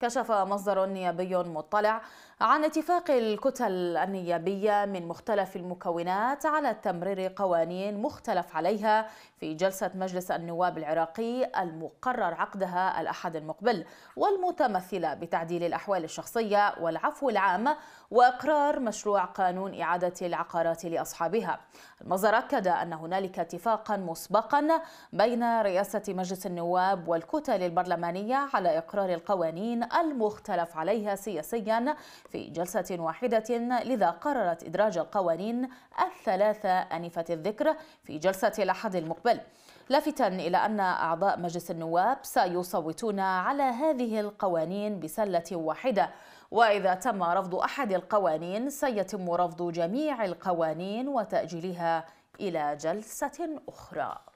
كشف مصدر نيابي مطلع عن اتفاق الكتل النيابية من مختلف المكونات على تمرير قوانين مختلف عليها في جلسة مجلس النواب العراقي المقرر عقدها الأحد المقبل والمتمثلة بتعديل الأحوال الشخصية والعفو العام وإقرار مشروع قانون إعادة العقارات لأصحابها المصدر أكد أن هنالك اتفاقا مسبقا بين رئاسة مجلس النواب والكتل البرلمانية على إقرار القوانين المختلف عليها سياسيا في جلسة واحدة لذا قررت إدراج القوانين الثلاثة أنفة الذكر في جلسة الأحد المقبل لافتا إلى أن أعضاء مجلس النواب سيصوتون على هذه القوانين بسلة واحدة وإذا تم رفض أحد القوانين سيتم رفض جميع القوانين وتأجيلها إلى جلسة أخرى